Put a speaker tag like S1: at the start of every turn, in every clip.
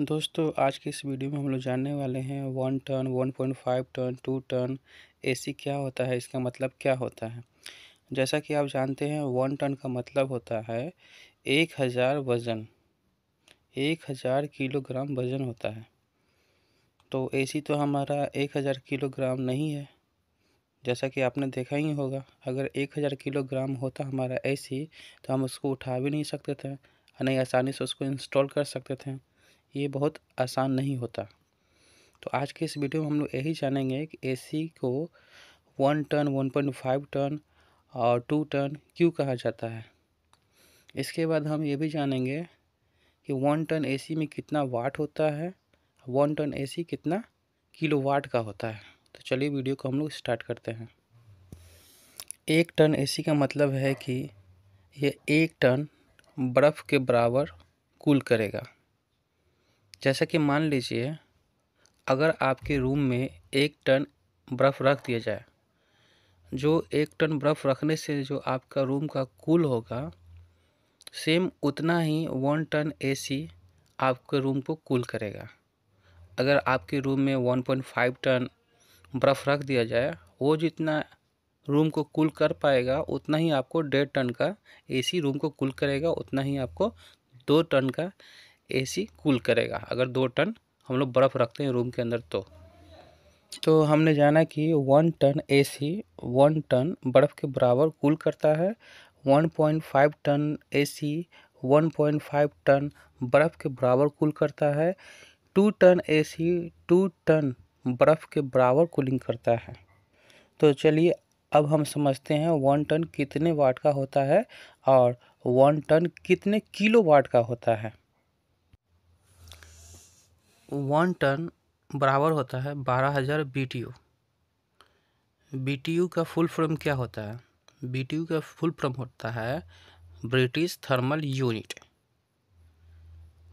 S1: दोस्तों आज के इस वीडियो में हम लोग जानने वाले हैं one ton one point five ton two ton AC क्या होता है इसका मतलब क्या होता है जैसा कि आप जानते हैं वन टन का मतलब होता है एक हज़ार वज़न एक हज़ार किलोग्राम वज़न होता है तो एसी तो हमारा एक हज़ार किलोग्राम नहीं है जैसा कि आपने देखा ही होगा अगर एक हज़ार किलोग्राम होता हमारा ए तो हम उसको उठा भी नहीं सकते थे नहीं आसानी से उसको इंस्टॉल कर सकते थे ये बहुत आसान नहीं होता तो आज के इस वीडियो में हम लोग यही जानेंगे कि एसी को one ton one point five ton और टू टन क्यों कहा जाता है इसके बाद हम ये भी जानेंगे कि वन टन एसी में कितना वाट होता है वन टन एसी कितना किलो वाट का होता है तो चलिए वीडियो को हम लोग स्टार्ट करते हैं एक टन एसी का मतलब है कि यह एक टन बर्फ़ के बराबर कूल करेगा जैसा कि मान लीजिए अगर आपके रूम में एक टन बर्फ़ रख दिया जाए जो एक टन बर्फ़ रखने से जो आपका रूम का कूल होगा सेम उतना ही वन टन एसी आपके रूम को कूल करेगा अगर आपके रूम में वन पॉइंट फाइव टन बर्फ़ रख दिया जाए वो जितना रूम को कूल कर पाएगा उतना ही आपको डेढ़ टन का एसी रूम को कूल करेगा उतना ही आपको दो टन का एसी कूल करेगा अगर दो टन हम लोग बर्फ़ रखते हैं रूम के अंदर तो तो हमने जाना कि one ton AC one ton बर्फ़ के बराबर कूल करता है one point five ton AC one point five ton बर्फ़ के बराबर कूल करता है two ton AC two ton बर्फ़ के बराबर कूलिंग करता है तो चलिए अब हम समझते हैं वन टन कितने वाट का होता है और वन टन कितने किलो वाट का होता है वन टन बराबर होता है बारह हज़ार B T U B T U का फुल फॉर्म क्या होता है बी टी यू का फुल फॉर्म होता है ब्रिटिश थर्मल यूनिट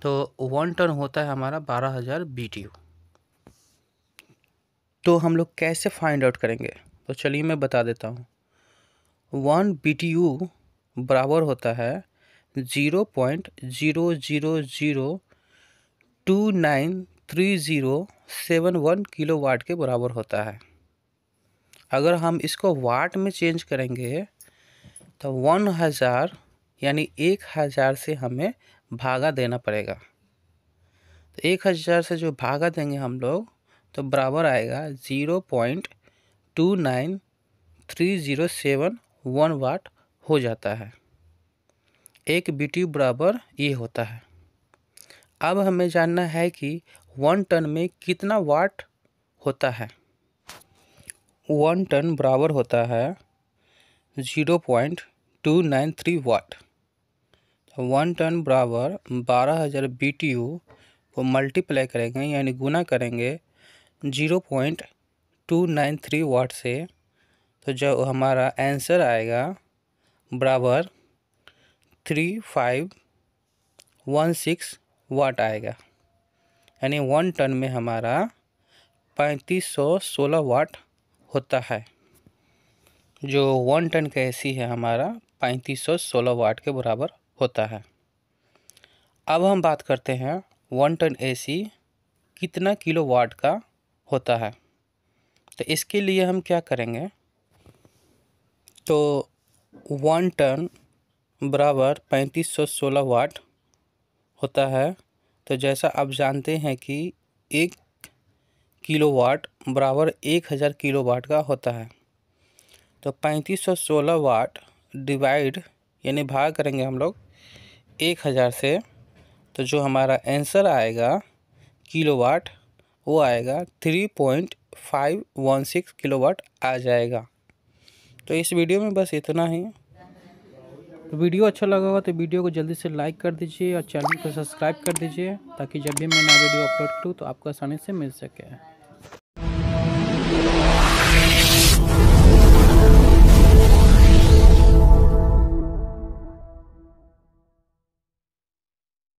S1: तो वन टन होता है हमारा बारह हज़ार बी टी यू तो हम लोग कैसे फाइंड आउट करेंगे तो चलिए मैं बता देता हूँ वन बी टी यू बराबर होता है zero point zero zero zero two nine three zero seven one kilowatt के बराबर होता है अगर हम इसको वाट में चेंज करेंगे तो वन हज़ार यानी एक हज़ार से हमें भागा देना पड़ेगा तो एक हज़ार से जो भागा देंगे हम लोग तो बराबर आएगा zero point two nine three zero seven one watt हो जाता है एक बी बराबर ये होता है अब हमें जानना है कि वन टन में कितना वाट होता है वन टन बराबर होता है zero point two nine three watt one ton बराबर बारह हज़ार बी टी यू को मल्टीप्लाई करेंगे यानी गुना करेंगे zero point two nine three watt से तो जब हमारा आंसर आएगा बराबर three five one six watt आएगा यानी वन टन में हमारा पैंतीस सौ सोलह वाट होता है जो वन टन का एसी है हमारा पैंतीस सौ सोलह वाट के बराबर होता है अब हम बात करते हैं वन टन एसी कितना किलो वाट का होता है तो इसके लिए हम क्या करेंगे तो वन टन बराबर पैंतीस सौ सोलह वाट होता है तो जैसा आप जानते हैं कि एक किलोवाट बराबर एक हज़ार किलोवाट का होता है तो पैंतीस सौ सोलह वाट डिवाइड यानी भाग करेंगे हम लोग एक हज़ार से तो जो हमारा आंसर आएगा किलोवाट वो आएगा three point five one six kilowatt आ जाएगा तो इस वीडियो में बस इतना ही वीडियो अच्छा लगा होगा तो वीडियो को जल्दी से लाइक कर दीजिए और चैनल को सब्सक्राइब कर दीजिए ताकि जब भी मैं नया वीडियो अपलोड करूँ तो आपको आसानी से मिल सके